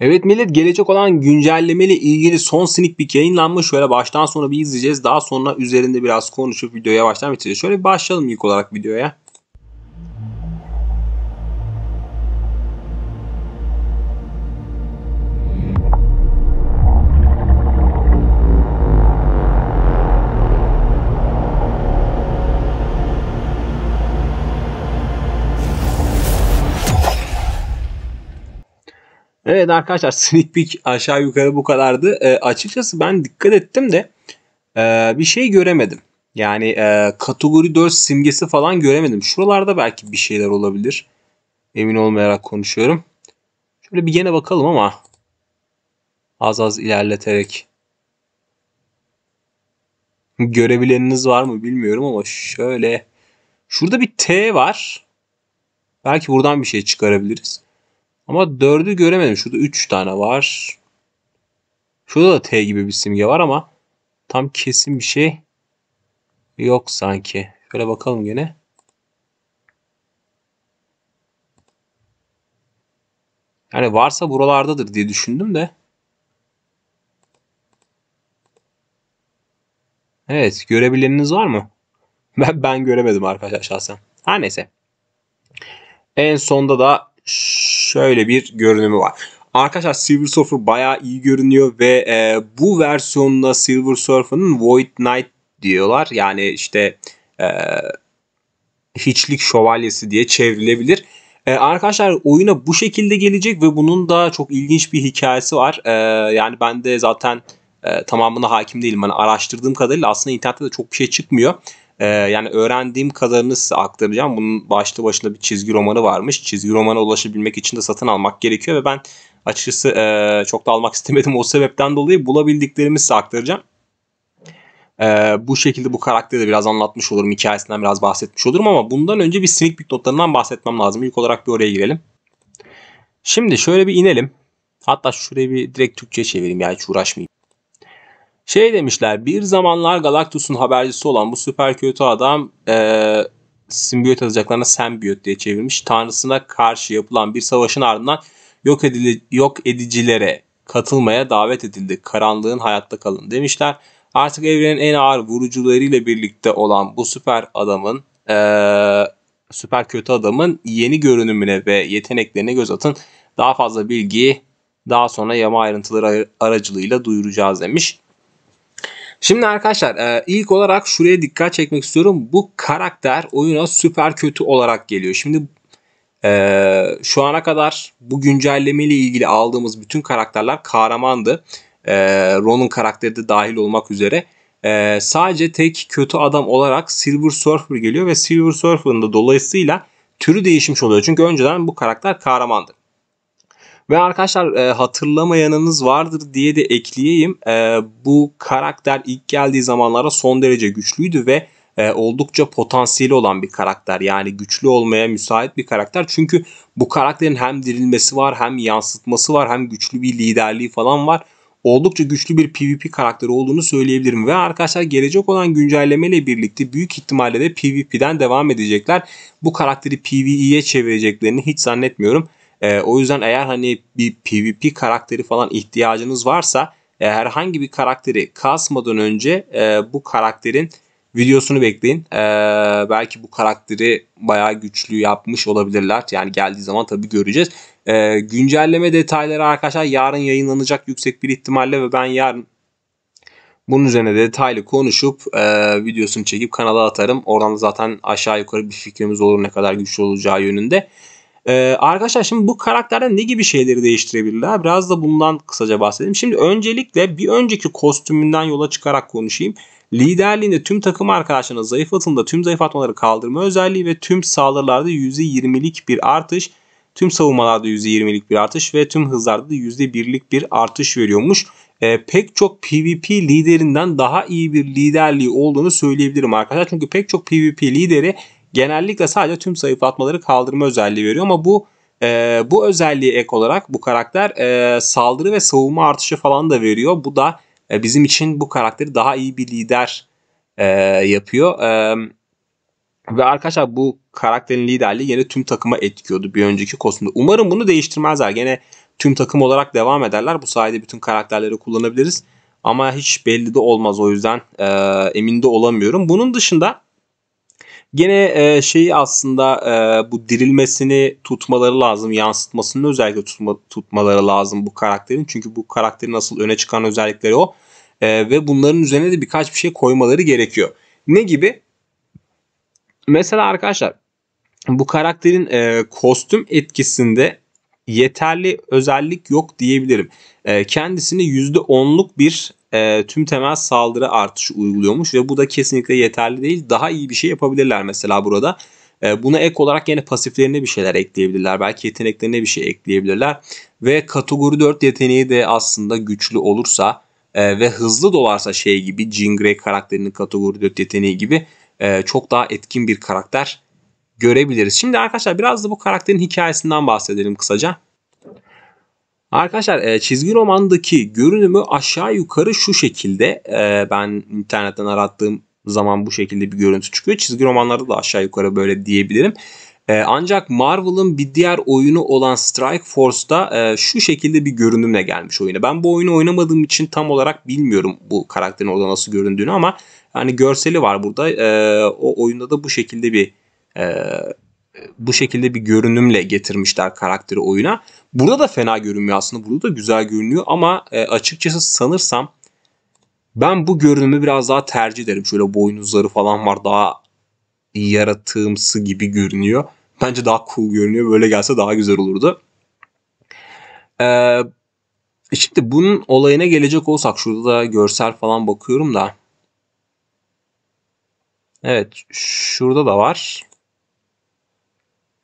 Evet millet gelecek olan güncellemeli ilgili son sneak peek yayınlanmış. Şöyle baştan sona bir izleyeceğiz. Daha sonra üzerinde biraz konuşup videoya baştan bitireceğiz. Şöyle bir başlayalım ilk olarak videoya. Evet arkadaşlar sneak peek aşağı yukarı bu kadardı. E, açıkçası ben dikkat ettim de e, bir şey göremedim. Yani e, kategori 4 simgesi falan göremedim. Şuralarda belki bir şeyler olabilir. Emin olmayarak konuşuyorum. Şöyle bir gene bakalım ama az az ilerleterek. Görebileniniz var mı bilmiyorum ama şöyle. Şurada bir T var. Belki buradan bir şey çıkarabiliriz. Ama 4'ü göremedim. Şurada 3 tane var. Şurada da T gibi bir simge var ama tam kesin bir şey yok sanki. Şöyle bakalım gene. Yani varsa buralardadır diye düşündüm de. Evet görebileniniz var mı? Ben, ben göremedim arkadaşlar şahsen. Her neyse. En sonda da şöyle bir görünümü var. Arkadaşlar Silver Surfer bayağı iyi görünüyor ve e, bu versiyonda Silver Surfer'ın Void Knight diyorlar. Yani işte e, hiçlik şövalyesi diye çevrilebilir. E, arkadaşlar oyuna bu şekilde gelecek ve bunun da çok ilginç bir hikayesi var. E, yani ben de zaten e, tamamına hakim değilim. Hani araştırdığım kadarıyla aslında internette de çok bir şey çıkmıyor. Ee, yani öğrendiğim kadarını size aktaracağım. Bunun başlı başına bir çizgi romanı varmış. Çizgi romana ulaşabilmek için de satın almak gerekiyor ve ben açıkçası e, çok da almak istemedim o sebepten dolayı bulabildiklerimi size aktaracağım. Ee, bu şekilde bu karakteri de biraz anlatmış olurum. Hikayesinden biraz bahsetmiş olurum ama bundan önce bir sinik bit notlarından bahsetmem lazım. İlk olarak bir oraya girelim. Şimdi şöyle bir inelim. Hatta şuraya bir direkt Türkçe çevireyim ya hiç uğraşmayayım. Şey demişler bir zamanlar Galactus'un habercisi olan bu süper kötü adam e, simbiyot yazacaklarına sembiyot diye çevirmiş. Tanrısına karşı yapılan bir savaşın ardından yok, edili, yok edicilere katılmaya davet edildi. Karanlığın hayatta kalın demişler. Artık evrenin en ağır vurucularıyla birlikte olan bu süper adamın e, süper kötü adamın yeni görünümüne ve yeteneklerine göz atın. Daha fazla bilgi daha sonra yama ayrıntıları aracılığıyla duyuracağız demiş. Şimdi arkadaşlar e, ilk olarak şuraya dikkat çekmek istiyorum. Bu karakter oyuna süper kötü olarak geliyor. Şimdi e, şu ana kadar bu güncelleme ile ilgili aldığımız bütün karakterler kahramandı. E, Ron'un karakteri de dahil olmak üzere. Sadece tek kötü adam olarak Silver Surfer geliyor ve Silver Surfer'ın da dolayısıyla türü değişmiş oluyor. Çünkü önceden bu karakter kahramandı. Ve arkadaşlar e, hatırlamayanınız vardır diye de ekleyeyim. E, bu karakter ilk geldiği zamanlara son derece güçlüydü ve e, oldukça potansiyeli olan bir karakter. Yani güçlü olmaya müsait bir karakter. Çünkü bu karakterin hem dirilmesi var hem yansıtması var hem güçlü bir liderliği falan var. Oldukça güçlü bir PvP karakteri olduğunu söyleyebilirim. Ve arkadaşlar gelecek olan güncelleme ile birlikte büyük ihtimalle de PvP'den devam edecekler. Bu karakteri PvE'ye çevireceklerini hiç zannetmiyorum. E, o yüzden eğer hani bir PvP karakteri falan ihtiyacınız varsa e, herhangi bir karakteri kasmadan önce e, bu karakterin videosunu bekleyin. E, belki bu karakteri bayağı güçlü yapmış olabilirler. Yani geldiği zaman tabii göreceğiz. E, güncelleme detayları arkadaşlar yarın yayınlanacak yüksek bir ihtimalle ve ben yarın bunun üzerine detaylı konuşup e, videosunu çekip kanala atarım. Oradan da zaten aşağı yukarı bir fikrimiz olur ne kadar güçlü olacağı yönünde. Ee, arkadaşlar şimdi bu karakterde ne gibi şeyleri değiştirebilirler? Biraz da bundan kısaca bahsedeyim. Şimdi öncelikle bir önceki kostümünden yola çıkarak konuşayım. Liderliğinde tüm takım arkadaşlarına zayıflatında tüm zayıflatmaları kaldırma özelliği ve tüm saldırılarda %20'lik bir artış, tüm savunmalarda %20'lik bir artış ve tüm hızlarda da %1'lik bir artış veriyormuş. Ee, pek çok PvP liderinden daha iyi bir liderliği olduğunu söyleyebilirim arkadaşlar. Çünkü pek çok PvP lideri genellikle sadece tüm zayıflatmaları kaldırma özelliği veriyor ama bu e, bu özelliği ek olarak bu karakter e, saldırı ve savunma artışı falan da veriyor. Bu da e, bizim için bu karakteri daha iyi bir lider e, yapıyor. E, ve arkadaşlar bu karakterin liderliği yine tüm takıma etkiyordu bir önceki kostümde. Umarım bunu değiştirmezler. Gene tüm takım olarak devam ederler. Bu sayede bütün karakterleri kullanabiliriz. Ama hiç belli de olmaz o yüzden e, emin de olamıyorum. Bunun dışında Gene e, şeyi aslında e, bu dirilmesini tutmaları lazım. Yansıtmasını özellikle tutma, tutmaları lazım bu karakterin. Çünkü bu karakterin asıl öne çıkan özellikleri o. E, ve bunların üzerine de birkaç bir şey koymaları gerekiyor. Ne gibi? Mesela arkadaşlar bu karakterin e, kostüm etkisinde yeterli özellik yok diyebilirim. E, kendisini %10'luk bir e, tüm temel saldırı artışı uyguluyormuş ve bu da kesinlikle yeterli değil. Daha iyi bir şey yapabilirler mesela burada. E, buna ek olarak yine pasiflerine bir şeyler ekleyebilirler. Belki yeteneklerine bir şey ekleyebilirler. Ve kategori 4 yeteneği de aslında güçlü olursa e, ve hızlı dolarsa şey gibi Jean Grey karakterinin kategori 4 yeteneği gibi e, çok daha etkin bir karakter görebiliriz. Şimdi arkadaşlar biraz da bu karakterin hikayesinden bahsedelim kısaca. Arkadaşlar e, çizgi romandaki görünümü aşağı yukarı şu şekilde e, ben internetten arattığım zaman bu şekilde bir görüntü çıkıyor. Çizgi romanlarda da aşağı yukarı böyle diyebilirim. E, ancak Marvel'ın bir diğer oyunu olan Strike Force'da şu şekilde bir görünümle gelmiş oyuna. Ben bu oyunu oynamadığım için tam olarak bilmiyorum bu karakterin orada nasıl göründüğünü ama hani görseli var burada. O oyunda da bu şekilde bir bu şekilde bir görünümle getirmişler karakteri oyuna. Burada da fena görünmüyor aslında. Burada da güzel görünüyor ama e, açıkçası sanırsam ben bu görünümü biraz daha tercih ederim. Şöyle boynuzları falan var daha yaratığımsı gibi görünüyor. Bence daha cool görünüyor. Böyle gelse daha güzel olurdu. Ee, şimdi bunun olayına gelecek olsak şurada da görsel falan bakıyorum da. Evet şurada da var.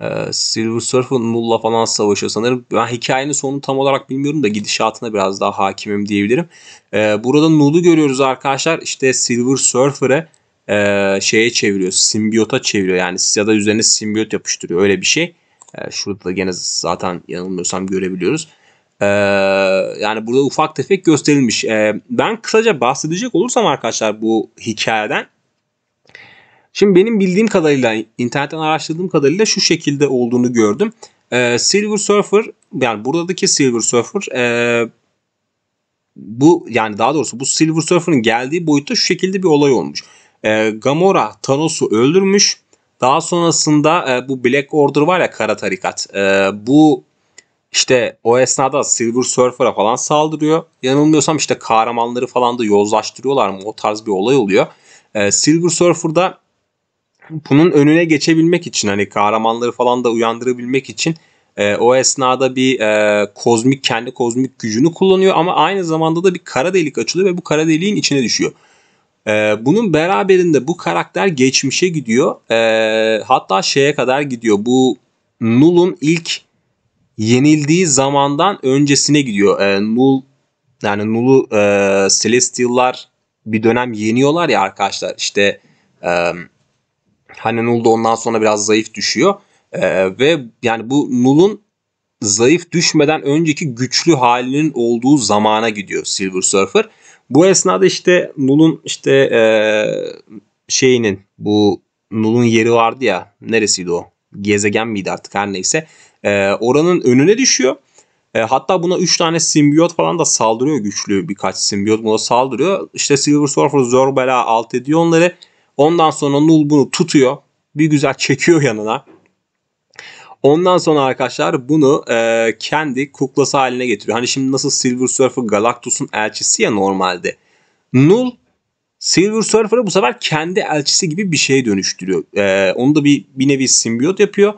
Ee, Silver Surfer'ın Mulla falan savaşıyor sanırım. Ben hikayenin sonunu tam olarak bilmiyorum da gidişatına biraz daha hakimim diyebilirim. Ee, burada Null'u görüyoruz arkadaşlar. İşte Silver Surfer'ı e, şeye çeviriyor. Simbiyota çeviriyor. Yani ya da üzerine simbiyot yapıştırıyor. Öyle bir şey. Ee, şurada da gene zaten yanılmıyorsam görebiliyoruz. Ee, yani burada ufak tefek gösterilmiş. Ee, ben kısaca bahsedecek olursam arkadaşlar bu hikayeden Şimdi benim bildiğim kadarıyla internetten araştırdığım kadarıyla şu şekilde olduğunu gördüm. Ee, Silver Surfer yani buradaki Silver Surfer ee, bu yani daha doğrusu bu Silver Surfer'ın geldiği boyutta şu şekilde bir olay olmuş. Ee, Gamora Thanos'u öldürmüş. Daha sonrasında e, bu Black Order var ya kara tarikat. E, bu işte o esnada Silver Surfer'a falan saldırıyor. Yanılmıyorsam işte kahramanları falan da yozlaştırıyorlar mı? O tarz bir olay oluyor. E, Silver Surfer'da bunun önüne geçebilmek için hani kahramanları falan da uyandırabilmek için e, o esnada bir e, kozmik kendi kozmik gücünü kullanıyor ama aynı zamanda da bir kara delik açılıyor ve bu kara deliğin içine düşüyor. E, bunun beraberinde bu karakter geçmişe gidiyor. E, hatta şeye kadar gidiyor. Bu Null'un ilk yenildiği zamandan öncesine gidiyor. E, Null yani Null'u e, Celestial'lar bir dönem yeniyorlar ya arkadaşlar. İşte e, Hani Null da ondan sonra biraz zayıf düşüyor. Ee, ve yani bu Null'un zayıf düşmeden önceki güçlü halinin olduğu zamana gidiyor Silver Surfer. Bu esnada işte Null'un işte ee, şeyinin bu Null'un yeri vardı ya neresiydi o? Gezegen miydi artık her neyse. Ee, oranın önüne düşüyor. E, hatta buna 3 tane simbiyot falan da saldırıyor güçlü birkaç simbiyot buna saldırıyor. İşte Silver Surfer zor bela alt ediyor onları. Ondan sonra Null bunu tutuyor. Bir güzel çekiyor yanına. Ondan sonra arkadaşlar bunu e, kendi kuklası haline getiriyor. Hani şimdi nasıl Silver Surfer Galactus'un elçisi ya normalde. Null Silver Surfer'ı bu sefer kendi elçisi gibi bir şeye dönüştürüyor. E, onu da bir, bir nevi simbiyot yapıyor.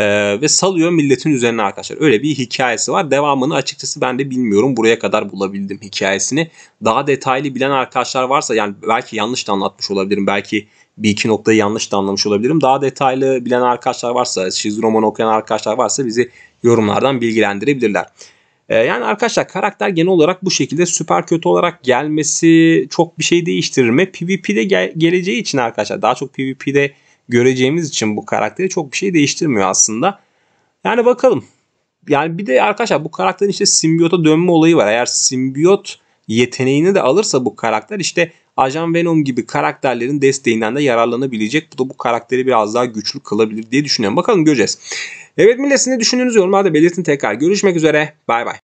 Ee, ve salıyor milletin üzerine arkadaşlar. Öyle bir hikayesi var. Devamını açıkçası ben de bilmiyorum. Buraya kadar bulabildim hikayesini. Daha detaylı bilen arkadaşlar varsa yani belki yanlış da anlatmış olabilirim. Belki bir iki noktayı yanlış da anlamış olabilirim. Daha detaylı bilen arkadaşlar varsa, çizgi roman okuyan arkadaşlar varsa bizi yorumlardan bilgilendirebilirler. Ee, yani arkadaşlar karakter genel olarak bu şekilde süper kötü olarak gelmesi çok bir şey değiştirir mi? PvP'de gel- geleceği için arkadaşlar daha çok PvP'de göreceğimiz için bu karakteri çok bir şey değiştirmiyor aslında. Yani bakalım. Yani bir de arkadaşlar bu karakterin işte simbiyota dönme olayı var. Eğer simbiyot yeteneğini de alırsa bu karakter işte Ajan Venom gibi karakterlerin desteğinden de yararlanabilecek. Bu da bu karakteri biraz daha güçlü kılabilir diye düşünüyorum. Bakalım göreceğiz. Evet millet sizin düşündüğünüz yorumlarda belirtin tekrar. Görüşmek üzere. Bay bay.